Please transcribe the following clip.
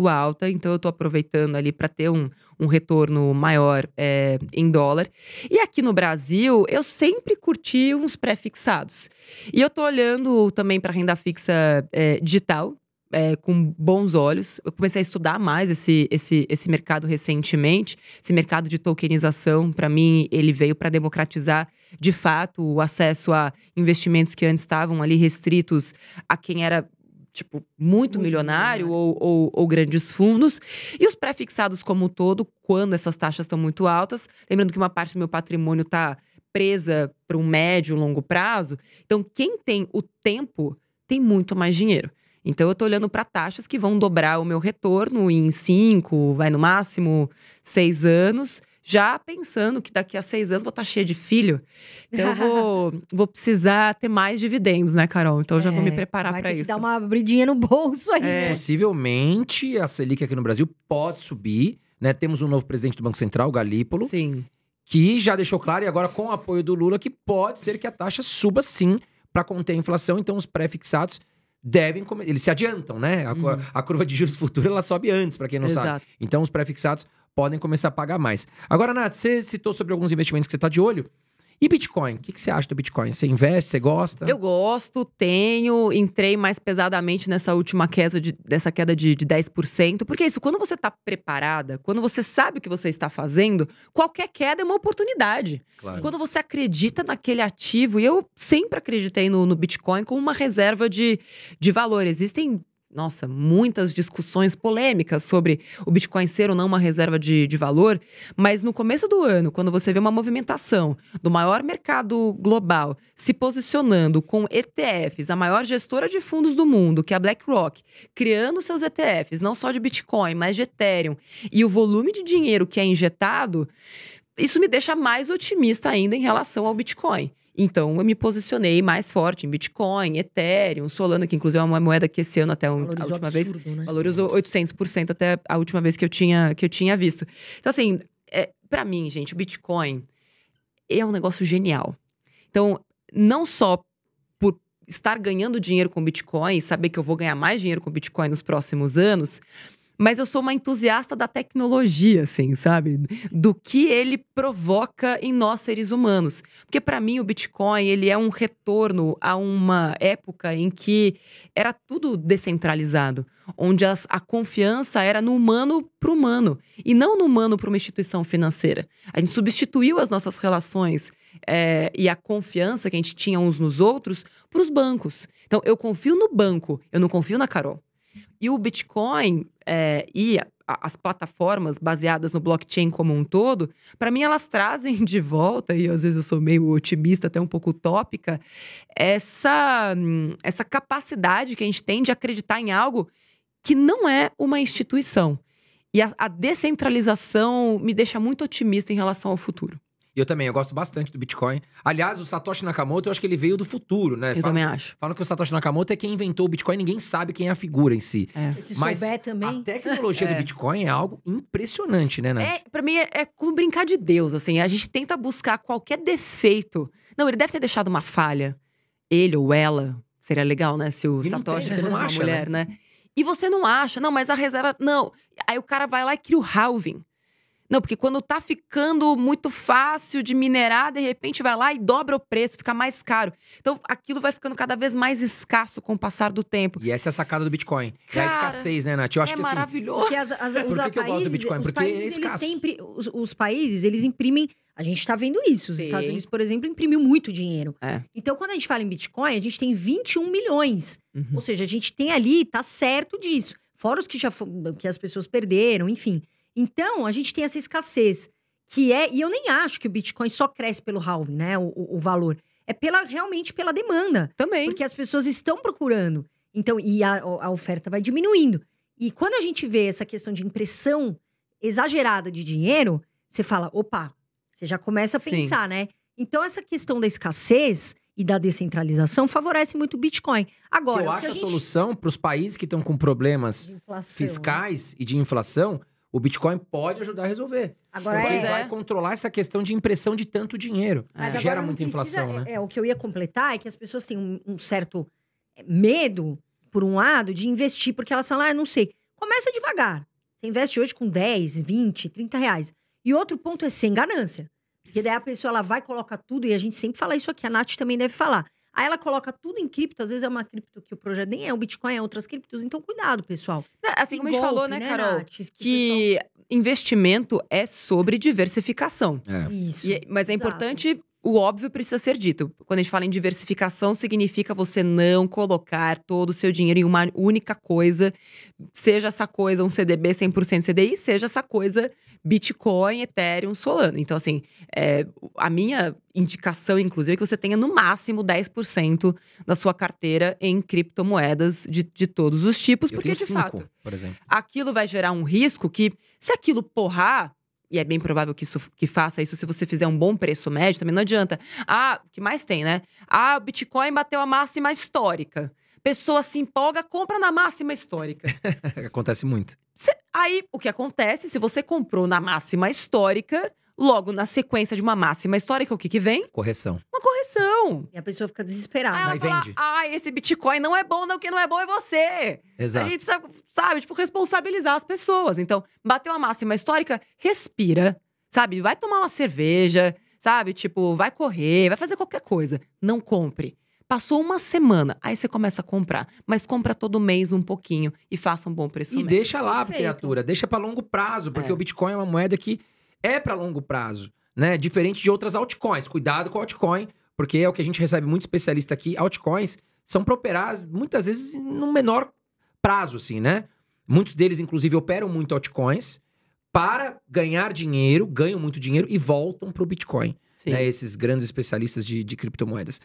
muito alta, então eu estou aproveitando ali para ter um, um retorno maior é, em dólar. E aqui no Brasil, eu sempre curti uns pré-fixados. E eu estou olhando também para renda fixa é, digital, é, com bons olhos. Eu comecei a estudar mais esse, esse, esse mercado recentemente. Esse mercado de tokenização, para mim, ele veio para democratizar de fato o acesso a investimentos que antes estavam ali restritos a quem era tipo, muito, muito milionário, milionário. Ou, ou, ou, grandes fundos. E os pré-fixados como um todo, quando essas taxas estão muito altas. Lembrando que uma parte do meu patrimônio está presa para um médio, longo prazo. Então, quem tem o tempo tem muito mais dinheiro. Então, eu estou olhando para taxas que vão dobrar o meu retorno em cinco, vai no máximo seis anos já pensando que daqui a seis anos vou estar tá cheia de filho. Então eu vou, vou precisar ter mais dividendos, né, Carol? Então eu já é, vou me é, preparar para isso. Dar uma abridinha no bolso aí. É. Possivelmente a Selic aqui no Brasil pode subir, né? Temos um novo presidente do Banco Central, Galípolo. Sim. Que já deixou claro, e agora com o apoio do Lula, que pode ser que a taxa suba sim para conter a inflação. Então, os pré-fixados devem eles se adiantam, né? A, uhum. a, curva de juros futuro ela sobe antes, para quem não Exato. sabe. Então os pré-fixados podem começar a pagar mais. Agora, Nath, você citou sobre alguns investimentos que você está de olho. E Bitcoin? O que, que, você acha do Bitcoin? Você investe? Você gosta? Eu gosto, tenho. Entrei mais pesadamente nessa última queda de, dessa queda de, de 10%. Porque é isso, quando você está preparada, quando você sabe o que você está fazendo, qualquer queda é uma oportunidade. Claro. Quando você acredita naquele ativo, e eu sempre acreditei no, no Bitcoin como uma reserva de, de valor. Existem nossa, muitas discussões polêmicas sobre o Bitcoin ser ou não uma reserva de, de valor, mas no começo do ano, quando você vê uma movimentação do maior mercado global se posicionando com ETFs, a maior gestora de fundos do mundo, que é a BlackRock, criando seus ETFs, não só de Bitcoin, mas de Ethereum, e o volume de dinheiro que é injetado, isso me deixa mais otimista ainda em relação ao Bitcoin. Então, eu me posicionei mais forte em Bitcoin, Ethereum, Solana, que inclusive é uma moeda que esse ano até um, a última absurdo, vez né? valorizou 800% até a última vez que eu tinha, que eu tinha visto. Então, assim, é, para mim, gente, o Bitcoin é um negócio genial. Então, não só por estar ganhando dinheiro com Bitcoin, saber que eu vou ganhar mais dinheiro com Bitcoin nos próximos anos, mas eu sou uma entusiasta da tecnologia, assim, sabe? Do que ele provoca em nós seres humanos. Porque para mim o Bitcoin, ele é um retorno a uma época em que era tudo descentralizado, onde as, a confiança era no humano para o humano e não no humano para uma instituição financeira. A gente substituiu as nossas relações é, e a confiança que a gente tinha uns nos outros para os bancos. Então, eu confio no banco, eu não confio na Carol. E o Bitcoin é, e as plataformas baseadas no blockchain como um todo, para mim elas trazem de volta, e às vezes eu sou meio otimista, até um pouco utópica, essa, essa capacidade que a gente tem de acreditar em algo que não é uma instituição. E a, a descentralização me deixa muito otimista em relação ao futuro e Eu também, eu gosto bastante do Bitcoin. Aliás, o Satoshi Nakamoto, eu acho que ele veio do futuro, né? Eu falam, também acho. Falam que o Satoshi Nakamoto é quem inventou o Bitcoin, ninguém sabe quem é a figura em si. É. Se Mas souber também. A tecnologia é. do Bitcoin é algo impressionante, né, Nath? É, pra mim é, é como brincar de Deus, assim. A gente tenta buscar qualquer defeito. Não, ele deve ter deixado uma falha. Ele ou ela. Seria legal, né? Se o Satoshi fosse né? uma acha, mulher, né? né? E você não acha, não, mas a reserva. Não. Aí o cara vai lá e cria o halving. Não, porque quando tá ficando muito fácil de minerar, de repente vai lá e dobra o preço, fica mais caro. Então aquilo vai ficando cada vez mais escasso com o passar do tempo. E essa é a sacada do Bitcoin. É Cara, é a escassez, né, Nath? Eu acho é que assim, maravilhoso. Porque as, as, os Por que, eu gosto do Bitcoin? Porque países, é escasso. Sempre, os, os países, eles imprimem a gente está vendo isso. Os Sim. Estados Unidos, por exemplo, imprimiu muito dinheiro. É. Então, quando a gente fala em Bitcoin, a gente tem 21 milhões. Uhum. Ou seja, a gente tem ali, tá certo disso. Fora os que, já, que as pessoas perderam, enfim. Então, a gente tem essa escassez, que é, e eu nem acho que o Bitcoin só cresce pelo halving, né? O, o, o valor. É pela, realmente pela demanda. Também. Porque as pessoas estão procurando. Então, e a, a oferta vai diminuindo. E quando a gente vê essa questão de impressão exagerada de dinheiro, você fala, opa, você já começa a pensar, Sim. né? Então, essa questão da escassez e da descentralização favorece muito o Bitcoin. Agora, eu acho a, gente... solução para os países que estão com problemas né? fiscais né? e de inflação o Bitcoin pode ajudar a resolver. Agora é. vai controlar essa questão de impressão de tanto dinheiro. Mas Gera muita precisa, inflação, é, né? É, é, o que eu ia completar é que as pessoas têm um, um certo é, medo, por um lado, de investir, porque elas falam, ah, não sei. Começa devagar. Você investe hoje com 10, 20, 30 reais. E outro ponto é sem ganância. Porque daí a pessoa ela vai, colocar tudo, e a gente sempre fala isso aqui, a Nath também deve falar. Aí ela coloca tudo em cripto, às vezes é uma cripto que o projeto nem é o Bitcoin, é outras criptos, então cuidado, pessoal. É assim Tem como a gente falou, né, né Carol, Nath, que, que pessoal... investimento é sobre diversificação. É. Isso. E, mas é Exato. importante o óbvio precisa ser dito. Quando a gente fala em diversificação, significa você não colocar todo o seu dinheiro em uma única coisa, seja essa coisa um CDB 100% CDI, seja essa coisa Bitcoin, Ethereum, Solano. Então, assim, é, a minha indicação, inclusive, é que você tenha no máximo 10% da sua carteira em criptomoedas de, de todos os tipos, Eu porque de cinco, fato, por exemplo. aquilo vai gerar um risco que, se aquilo porrar, e é bem provável que, isso, que faça isso se você fizer um bom preço médio, também não adianta. Ah, o que mais tem, né? Ah, o Bitcoin bateu a máxima histórica. Pessoa se empolga, compra na máxima histórica. acontece muito. Cê, aí, o que acontece, se você comprou na máxima histórica, logo na sequência de uma máxima histórica, o que que vem? Correção. Uma correção não E a pessoa fica desesperada. Aí ela fala, vende. ah, esse Bitcoin não é bom, não, quem não é bom é você. Exato. A gente precisa, sabe, tipo, responsabilizar as pessoas. Então, bateu a máxima histórica, respira, sabe? Vai tomar uma cerveja, sabe? Tipo, vai correr, vai fazer qualquer coisa. Não compre. Passou uma semana, aí você começa a comprar. Mas compra todo mês um pouquinho e faça um bom preço. E deixa lá, Perfeito. criatura. Deixa para longo prazo, porque é. o Bitcoin é uma moeda que é para longo prazo, né? Diferente de outras altcoins. Cuidado com altcoin, porque é o que a gente recebe muito especialista aqui, altcoins são para operar muitas vezes no menor prazo, assim, né? Muitos deles, inclusive, operam muito altcoins para ganhar dinheiro, ganham muito dinheiro e voltam para o Bitcoin. Né? Esses grandes especialistas de, de criptomoedas.